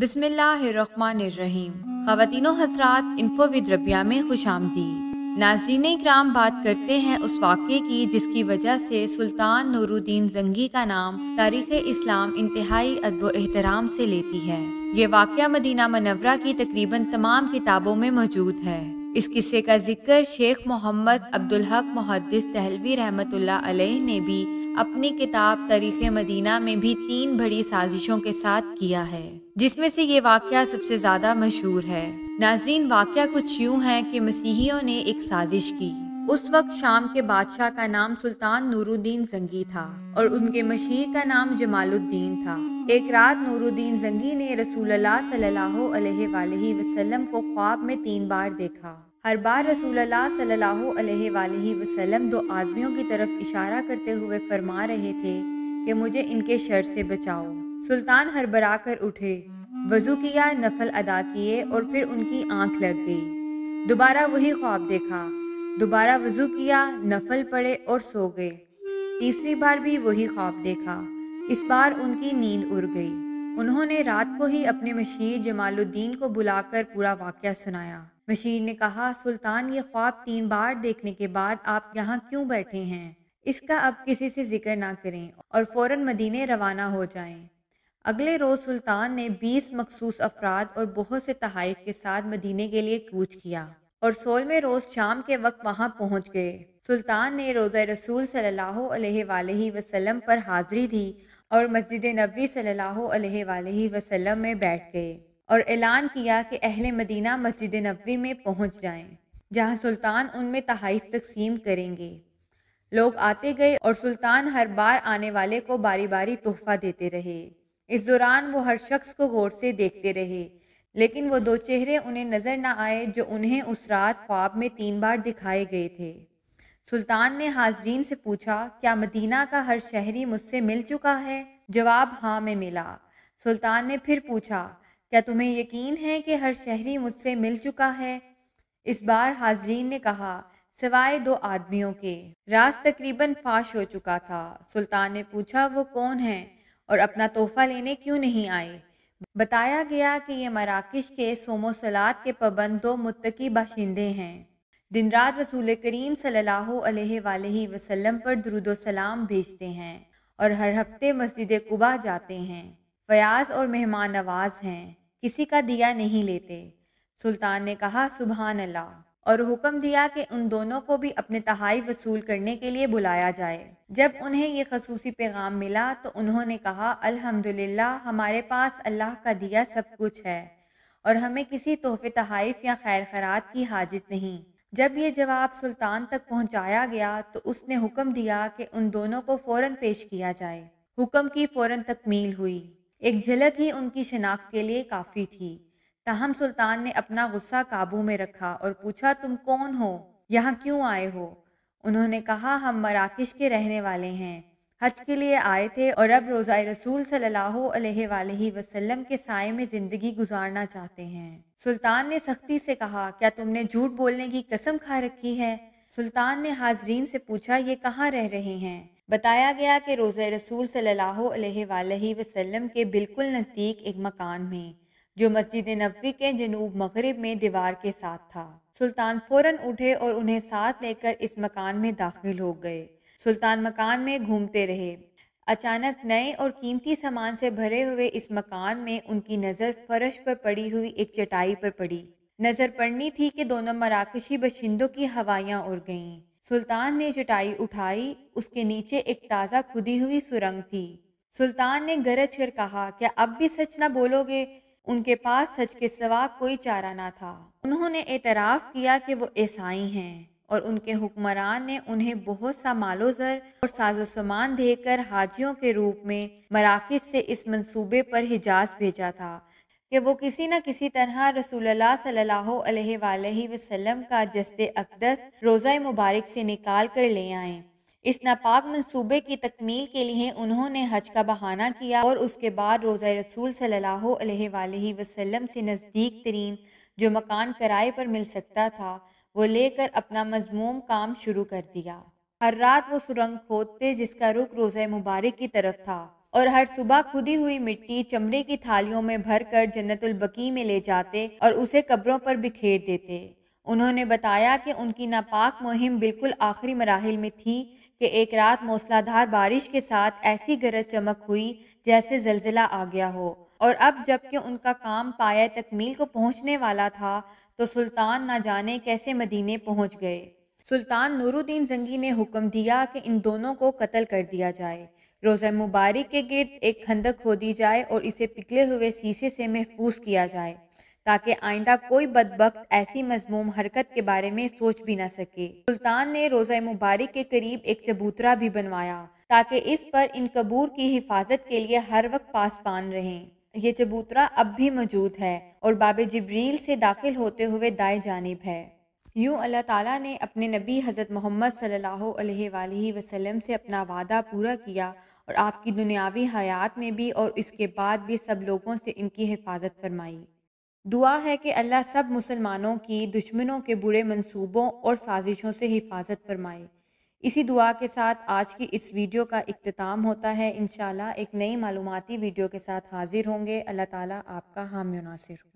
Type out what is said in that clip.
बिस्मिल्लाम ख़वातिनों हसरात info with Rabia में खुश आमदी नाजरीन इक्राम बात करते हैं उस वाक़े की जिसकी वजह से सुल्तान नूरुद्दीन जंगी का नाम तारीख इस्लाम इंतहाई अदब एहतराम से लेती है ये वाक़ मदीना मनवरा की तकरीबन तमाम किताबों में मौजूद है इस किस्से का जिक्र शेख मोहम्मद अब्दुल हक मुहदस तहलवी रहमतुल्लाह अलैह ने भी अपनी किताब तारीख मदीना में भी तीन बड़ी साजिशों के साथ किया है जिसमें से ये वाक्य सबसे ज्यादा मशहूर है नाजरीन वाक्य कुछ यूं है कि मसीहियों ने एक साजिश की उस वक्त शाम के बादशाह का नाम सुल्तान नूरुद्दीन जंगी था और उनके मशीर का नाम जमालुद्दीन था एक रात नूरुद्दीन जंगी ने रसूल सल्लल्लाहु वसल्लम को ख्वाब में तीन बार देखा हर बार रसूल अल्लाह वसल्लम दो आदमियों की तरफ इशारा करते हुए फरमा रहे थे कि मुझे इनके शर से बचाओ सुल्तान हरबरा कर उठे वजू किया नफल अदा किए और फिर उनकी आंख लग गई दोबारा वही ख्वाब देखा दोबारा वजू किया नफल पड़े और सो गए तीसरी बार भी वही ख्वाब देखा इस बार उनकी नींद उड़ गई उन्होंने रात को ही अपने मशीर जमालुद्दीन को बुलाकर पूरा वाक़ सुनाया मशीर ने कहा सुल्तान ये ख्वाब तीन बार देखने के बाद आप यहाँ क्यों बैठे हैं इसका अब किसी से जिक्र ना करें और फ़ौर मदीने रवाना हो जाएं। अगले रोज़ सुल्तान ने 20 मखसूस अफराद और बहुत से तहाइफ के साथ मदीने के लिए कूच किया और सोलहवें रोज़ शाम के वक्त वहाँ पहुँच गए सुल्तान ने रोज़ा रसूल सल्लल्लाहु अलैहि वसल्लम पर हाज़री दी और मस्जिद नबी सल्ला वसलम में बैठ गए और ऐलान किया कि अहल मदीना मस्जिद नबी में पहुँच जाएँ जहाँ सुल्तान उनमें तहाइफ तकसीम करेंगे लोग आते गए और सुल्तान हर बार आने वाले को बारी बारी तोहफा देते रहे इस दौरान वो हर शख्स को गौर से देखते रहे लेकिन वो दो चेहरे उन्हें नज़र ना आए जो उन्हें उस रात ख्वाब में तीन बार दिखाए गए थे सुल्तान ने हाजरीन से पूछा क्या मदीना का हर शहरी मुझसे मिल चुका है जवाब हाँ में मिला सुल्तान ने फिर पूछा क्या तुम्हें यकीन है कि हर शहरी मुझसे मिल चुका है इस बार हाजरीन ने कहा सिवाय दो आदमियों के रास तकरीबन फाश हो चुका था सुल्तान ने पूछा वो कौन है और अपना तोहफा लेने क्यों नहीं आए बताया गया कि ये मराकश के सोमोसलात के पाबंद दो मुतकी बाशिंदे हैं दिन रात रसूल करीम सल्लल्लाहु अलैहि पर दरुद सलाम भेजते हैं और हर हफ्ते मस्जिद कुबा जाते हैं फयाज और मेहमान नवाज हैं किसी का दिया नहीं लेते सुल्तान ने कहा सुबहान अल्लाह और हुक्म दिया कि उन दोनों को भी अपने तहाई वसूल करने के लिए बुलाया जाए जब उन्हें ये खसूसी पैगाम मिला तो उन्होंने कहा अल्हम्दुलिल्लाह हमारे पास अल्लाह का दिया सब कुछ है और हमें किसी तोहफे तहाइफ या खैर खरात की हाजत नहीं जब ये जवाब सुल्तान तक पहुंचाया गया तो उसने हुक्म दिया कि उन दोनों को फौरन पेश किया जाए हुक्म की फौरन तकमील हुई एक झलक ही उनकी शनाख्त के लिए काफ़ी थी ताहम सुल्तान ने अपना गुस्सा काबू में रखा और पूछा तुम कौन हो यहाँ क्यों आए हो उन्होंने कहा हम मराकश के रहने वाले हैं हज के लिए आए थे और अब रोज़ा रसूल सल्लल्लाहु अलैहि वसल्लम के साय में ज़िंदगी गुजारना चाहते हैं सुल्तान ने सख्ती से कहा क्या तुमने झूठ बोलने की कसम खा रखी है सुल्तान ने हाजरीन से पूछा ये कहाँ रह रहे हैं बताया गया कि रोज़ रसूल सल्लल्लाहु अलैहि वसल्लम के बिल्कुल नज़दीक एक मकान में जो मस्जिद नबी के जनूब मगरब में दीवार के साथ था सुल्तान फौरन उठे और उन्हें साथ लेकर इस मकान में दाखिल हो गए सुल्तान मकान में घूमते रहे अचानक नए और कीमती सामान से भरे हुए इस मकान में उनकी नज़र फर्श पर पड़ी हुई एक चटाई पर पड़ी नज़र पड़नी थी कि दोनों मराकशी बशिंदों की हवायाँ उड़ गईं सुल्तान ने चटाई उठाई उसके नीचे एक ताज़ा खुदी हुई सुरंग थी सुल्तान ने गरज कर कहा क्या अब भी सच ना बोलोगे उनके पास सच के सवा कोई चारा ना था उन्होंने एतराफ़ किया कि वो ईसाई हैं और उनके हुक्मरान ने उन्हें बहुत सा मालो जर और साजो सामान देकर हाजियों के रूप में मराकज से इस मंसूबे पर हिजाज भेजा था कि वो किसी न किसी तरह रसूल सल्लल्लाहु अलैहि वसल्लम का जस्त अकदस रोज़ा मुबारक से निकाल कर ले आए इस नापाक मंसूबे की तकमील के लिए उन्होंने हज का बहाना किया और उसके बाद रोज़ा रसूल सल्लल्लाहु अलैहि वसल्लम से नज़दीक तरीन जो मकान किराए पर मिल सकता था वो लेकर अपना मजमूम काम शुरू कर दिया हर रात वो सुरंग खोदते जिसका रुख रोज़ा मुबारक की तरफ था और हर सुबह खुदी हुई मिट्टी चमड़े की थालियों में भरकर जन्नतुल बकी में ले जाते और उसे कब्रों पर बिखेर देते उन्होंने बताया कि उनकी नापाक मुहिम बिल्कुल आखिरी मराहल में थी कि एक रात मौसलाधार बारिश के साथ ऐसी गरज चमक हुई जैसे जलजिला आ गया हो और अब जबकि उनका काम पाया तकमील को पहुंचने वाला था तो सुल्तान ना जाने कैसे मदीने पहुंच गए सुल्तान नूरुद्दीन जंगी ने हुक्म दिया कि इन दोनों को कत्ल कर दिया जाए रोज़ा मुबारक के गिर्द एक खंदक खो दी जाए और इसे पिघले हुए शीशे से महफूज किया जाए ताकि आइंदा कोई बदबक ऐसी मजमूम हरकत के बारे में सोच भी ना सके सुल्तान ने रोज़ा मुबारक के करीब एक चबूतरा भी बनवाया ताकि इस पर इन कबूर की हिफाजत के लिए हर वक्त पासपान रहें ये चबूतरा अब भी मौजूद है और बब जबरील से दाखिल होते हुए दाए जानब है यूँ अल्लाह ताला ने अपने नबी हज़रत मोहम्मद सल्ह वसलम से अपना वादा पूरा किया और आपकी दुनियावी हयात में भी और इसके बाद भी सब लोगों से इनकी हिफाजत फरमाई दुआ है कि अल्लाह सब मुसलमानों की दुश्मनों के बुरे मंसूबों और साजिशों से हिफाजत फरमाए इसी दुआ के साथ आज की इस वीडियो का अख्ताम होता है इनशाला एक नई मालूमती वीडियो के साथ हाजिर होंगे अल्लाह ताला आपका हामी हो